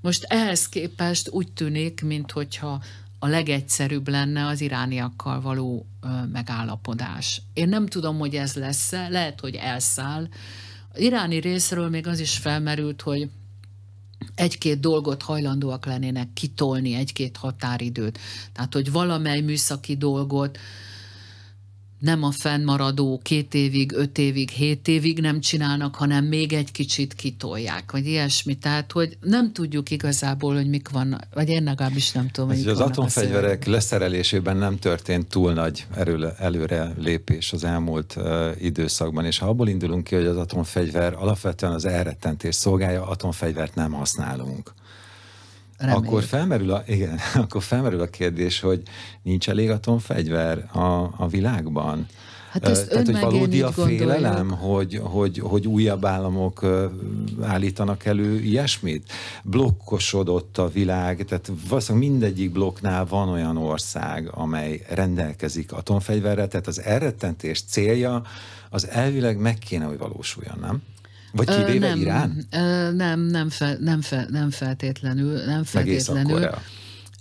Most ehhez képest úgy tűnik, mintha a legegyszerűbb lenne az irániakkal való megállapodás. Én nem tudom, hogy ez lesz -e, lehet, hogy elszáll. Az iráni részről még az is felmerült, hogy egy-két dolgot hajlandóak lennének kitolni, egy-két határidőt. Tehát, hogy valamely műszaki dolgot, nem a fennmaradó két évig, öt évig, hét évig nem csinálnak, hanem még egy kicsit kitolják, vagy ilyesmi. Tehát, hogy nem tudjuk igazából, hogy mik vannak, vagy én legalábbis nem tudom, hogy Az atomfegyverek leszerelésében nem történt túl nagy előre lépés az elmúlt időszakban, és ha abból indulunk ki, hogy az atomfegyver alapvetően az elrettentés szolgálja, atomfegyvert nem használunk. Reméljük. Akkor felmerül, a, igen, akkor felmerül a kérdés, hogy nincs elég atomfegyver a, a világban. Hát ez Tehát, hogy valódi a félelem, hogy, hogy, hogy újabb államok állítanak elő ilyesmit? Blokkosodott a világ, tehát valószínűleg mindegyik blokknál van olyan ország, amely rendelkezik atomfegyverrel, tehát az elrettentés célja az elvileg meg kéne, hogy valósuljon, nem? Vagy kivéve nem, Irán? Nem, nem, nem, fe, nem, fe, nem feltétlenül. Nem feltétlenül.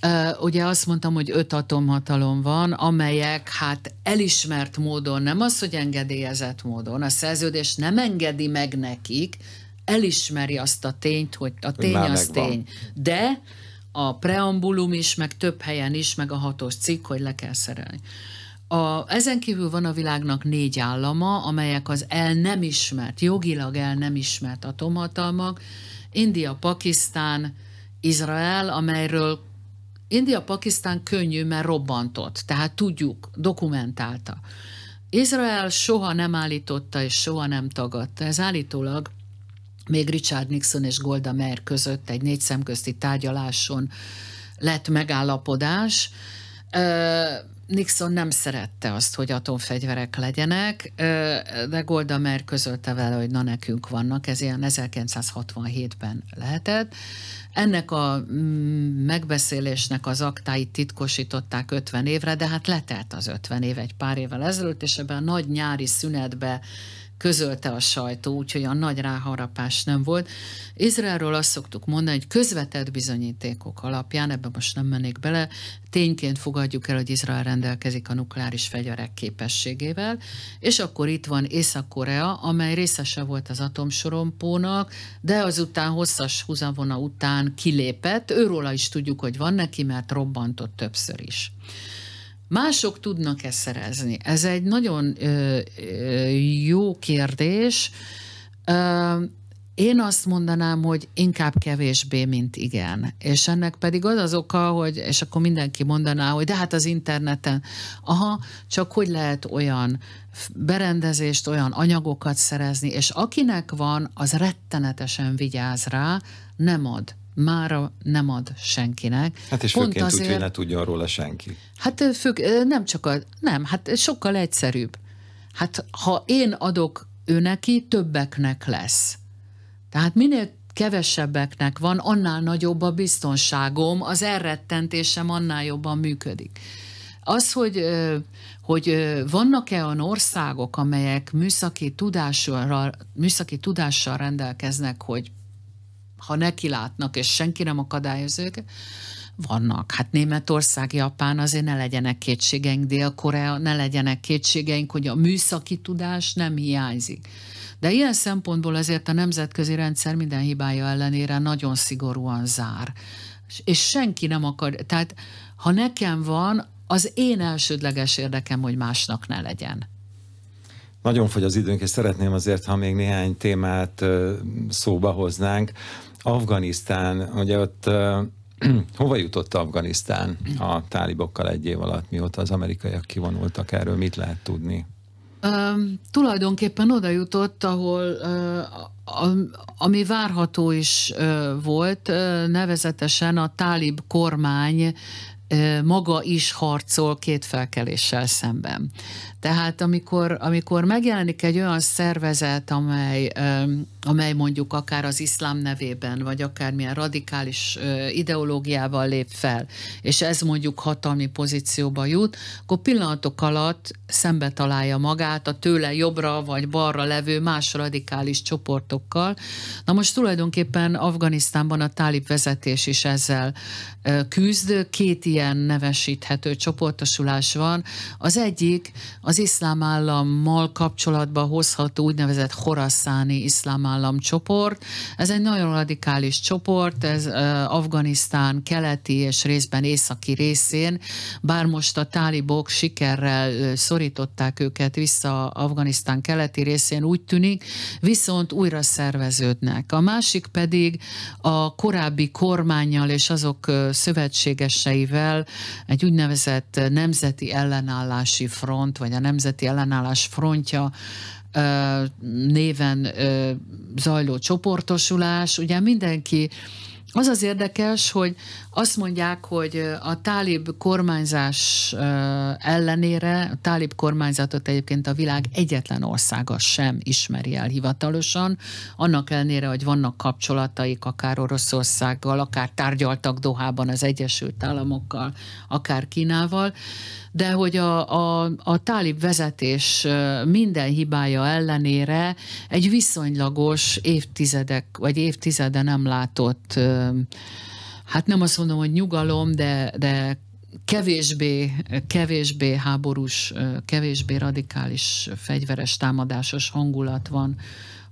Uh, ugye azt mondtam, hogy öt atomhatalom van, amelyek hát elismert módon, nem az, hogy engedélyezett módon, a szerződés nem engedi meg nekik, elismeri azt a tényt, hogy a tény Már az megvan. tény. De a preambulum is, meg több helyen is, meg a hatos cikk, hogy le kell szerelni. A, ezen kívül van a világnak négy állama, amelyek az el nem ismert, jogilag el nem ismert atomhatalmak, India, Pakisztán, Izrael, amelyről India-Pakisztán könnyű, mert robbantott, tehát tudjuk, dokumentálta. Izrael soha nem állította és soha nem tagadta. Ez állítólag még Richard Nixon és Golda Meir között egy négy szemközti tárgyaláson lett megállapodás. Nixon nem szerette azt, hogy atomfegyverek legyenek, de Golda Meir közölte vele, hogy na nekünk vannak, ez ilyen 1967-ben lehetett. Ennek a mm, megbeszélésnek az aktáit titkosították 50 évre, de hát letelt az 50 év egy pár évvel ezelőtt, és ebben a nagy nyári szünetbe közölte a sajtó, úgyhogy a nagy ráharapás nem volt. Izraelről azt szoktuk mondani, hogy közvetett bizonyítékok alapján, ebben most nem mennék bele, tényként fogadjuk el, hogy Izrael rendelkezik a nukleáris fegyverek képességével, és akkor itt van Észak-Korea, amely részese volt az atomsorompónak, de azután hosszas húzavona után kilépett, őróla is tudjuk, hogy van neki, mert robbantott többször is. Mások tudnak-e szerezni? Ez egy nagyon ö, ö, jó kérdés. Ö, én azt mondanám, hogy inkább kevésbé, mint igen. És ennek pedig az az oka, hogy, és akkor mindenki mondaná, hogy de hát az interneten, aha, csak hogy lehet olyan berendezést, olyan anyagokat szerezni, és akinek van, az rettenetesen vigyáz rá, nem ad mára nem ad senkinek. Hát és Pont főként azért, úgy, hogy ne tudjon róla senki. Hát fők, nem csak a, nem, hát sokkal egyszerűbb. Hát ha én adok ő neki, többeknek lesz. Tehát minél kevesebbeknek van, annál nagyobb a biztonságom, az elrettentésem annál jobban működik. Az, hogy, hogy vannak-e olyan országok, amelyek műszaki tudással, műszaki tudással rendelkeznek, hogy ha neki látnak, és senki nem akadályoz őket, vannak. Hát Németország, Japán, azért ne legyenek kétségeink, Dél-Korea, ne legyenek kétségeink, hogy a műszaki tudás nem hiányzik. De ilyen szempontból azért a nemzetközi rendszer minden hibája ellenére nagyon szigorúan zár. És senki nem akar, tehát ha nekem van, az én elsődleges érdekem, hogy másnak ne legyen. Nagyon fogy az időnk, és szeretném azért, ha még néhány témát szóba hoznánk. Afganisztán, ugye ott hova jutott Afganisztán a tálibokkal egy év alatt, mióta az amerikaiak kivonultak erről, mit lehet tudni? Um, tulajdonképpen oda jutott, ahol uh, ami várható is uh, volt, uh, nevezetesen a tálib kormány maga is harcol két felkeléssel szemben. Tehát amikor, amikor megjelenik egy olyan szervezet, amely, amely mondjuk akár az iszlám nevében, vagy akármilyen radikális ideológiával lép fel, és ez mondjuk hatalmi pozícióba jut, akkor pillanatok alatt szembe találja magát a tőle jobbra vagy balra levő más radikális csoportokkal. Na most tulajdonképpen Afganisztánban a tálib vezetés is ezzel küzd. Két ilyen nevesíthető csoportosulás van. Az egyik az az iszlám állammal kapcsolatba hozható úgynevezett horaszáni iszlám állam csoport. Ez egy nagyon radikális csoport, ez Afganisztán keleti és részben északi részén, bár most a tálibok sikerrel szorították őket vissza Afganisztán keleti részén, úgy tűnik, viszont újra szerveződnek. A másik pedig a korábbi kormányjal és azok szövetségeseivel egy úgynevezett nemzeti ellenállási front, vagy a Nemzeti Ellenállás Frontja néven zajló csoportosulás, ugye mindenki az az érdekes, hogy azt mondják, hogy a tálib kormányzás ellenére, a tálib kormányzatot egyébként a világ egyetlen országa sem ismeri el hivatalosan, annak ellenére, hogy vannak kapcsolataik akár Oroszországgal, akár tárgyaltak Dohában az Egyesült Államokkal, akár Kínával, de hogy a, a, a tálib vezetés minden hibája ellenére egy viszonylagos évtizedek, vagy évtizede nem látott hát nem azt mondom, hogy nyugalom, de, de kevésbé, kevésbé háborús, kevésbé radikális fegyveres támadásos hangulat van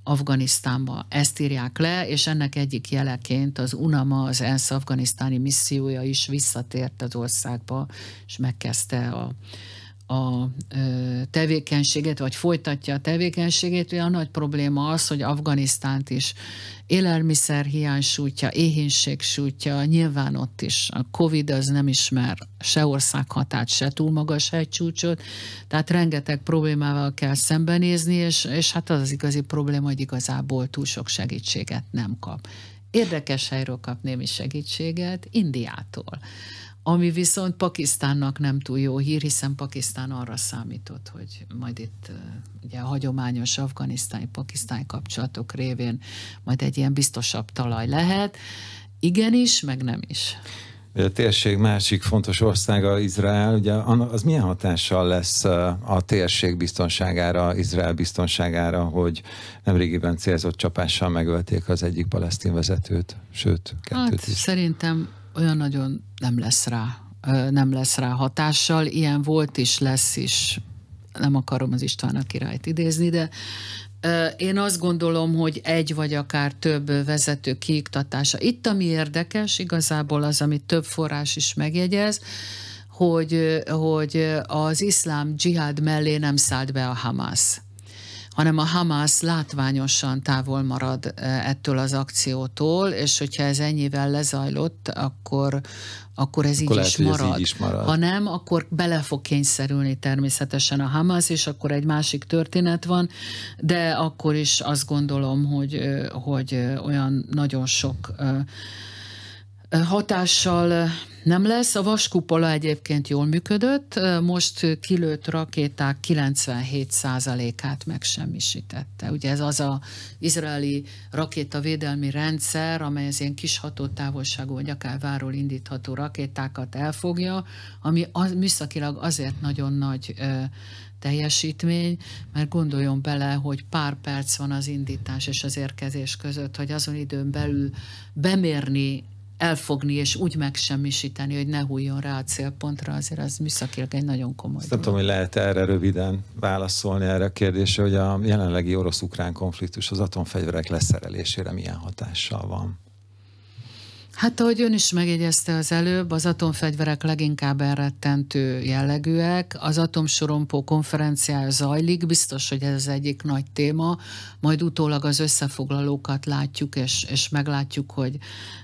Afganisztánban. Ezt írják le, és ennek egyik jeleként az UNAMA, az ENSZ afganisztáni missziója is visszatért az országba, és megkezdte a a tevékenységet, vagy folytatja a tevékenységét. Ugye a nagy probléma az, hogy Afganisztánt is hiány sújtja, éhénység sújtja, nyilván ott is a Covid az nem ismer se országhatát, se túl magas hegycsúcsot, tehát rengeteg problémával kell szembenézni, és, és hát az az igazi probléma, hogy igazából túl sok segítséget nem kap. Érdekes helyről kap némi segítséget Indiától ami viszont Pakisztánnak nem túl jó hír, hiszen Pakisztán arra számított, hogy majd itt ugye a hagyományos afganisztáni-pakisztáni kapcsolatok révén majd egy ilyen biztosabb talaj lehet. Igenis, meg nem is. A térség másik fontos országa Izrael, ugye az milyen hatással lesz a térség biztonságára, Izrael biztonságára, hogy nemrégiben célzott csapással megölték az egyik palesztin vezetőt, sőt, kettőt hát, is. Szerintem olyan nagyon nem lesz rá nem lesz rá hatással. Ilyen volt is, lesz is. Nem akarom az István a királyt idézni, de én azt gondolom, hogy egy vagy akár több vezető kiiktatása. Itt ami érdekes, igazából az, amit több forrás is megjegyez, hogy, hogy az iszlám dzsihád mellé nem szállt be a Hamász hanem a Hamász látványosan távol marad e, ettől az akciótól, és hogyha ez ennyivel lezajlott, akkor, akkor ez, akkor így, lehet, is marad. ez így is marad. Ha nem, akkor bele fog kényszerülni természetesen a Hamas, és akkor egy másik történet van, de akkor is azt gondolom, hogy, hogy olyan nagyon sok hatással nem lesz. A vaskupola egyébként jól működött, most kilőtt rakéták 97%-át megsemmisítette. Ugye ez az a izraeli rakétavédelmi rendszer, amely az ilyen kis hatótávolságú vagy akár váról indítható rakétákat elfogja, ami az, műszakilag azért nagyon nagy ö, teljesítmény, mert gondoljon bele, hogy pár perc van az indítás és az érkezés között, hogy azon időn belül bemérni elfogni és úgy megsemmisíteni, hogy ne hújjon rá a célpontra, azért az műszakilag egy nagyon komoly. dolog. nem tudom, hogy lehet erre röviden válaszolni erre a kérdésre, hogy a jelenlegi orosz-ukrán konfliktus az atomfegyverek leszerelésére milyen hatással van. Hát ahogy ön is megjegyezte az előbb, az atomfegyverek leginkább elrettentő jellegűek. Az atomsorompó konferenciája zajlik, biztos, hogy ez az egyik nagy téma. Majd utólag az összefoglalókat látjuk, és, és meglátjuk, hogy,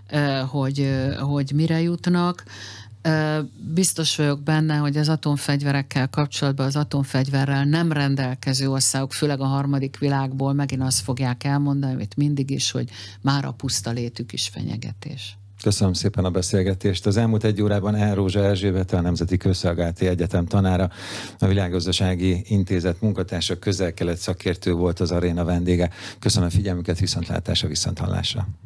eh, hogy, eh, hogy mire jutnak. Biztos vagyok benne, hogy az atomfegyverekkel kapcsolatban az atomfegyverrel nem rendelkező országok, főleg a harmadik világból megint azt fogják elmondani, amit mindig is, hogy már a puszta létük is fenyegetés. Köszönöm szépen a beszélgetést. Az elmúlt egy órában E. Rózsa Erzsébet, a Nemzeti Közszolgálati Egyetem tanára, a Világgazdasági Intézet munkatársa, közel-kelet szakértő volt az aréna vendége. Köszönöm a figyelmüket, viszontlátása, viszonthallásra.